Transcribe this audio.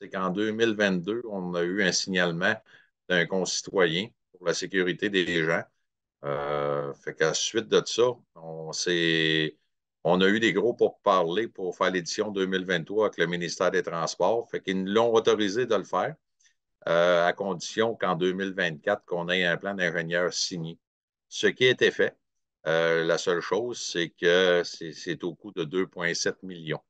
c'est qu'en 2022, on a eu un signalement d'un concitoyen pour la sécurité des gens. Euh, fait qu'à suite de ça, on, a eu des gros pour parler pour faire l'édition 2023 avec le ministère des Transports. Fait qu'ils nous l'ont autorisé de le faire, euh, à condition qu'en 2024, qu'on ait un plan d'ingénieur signé. Ce qui a été fait. Euh, la seule chose, c'est que c'est au coût de 2,7 millions.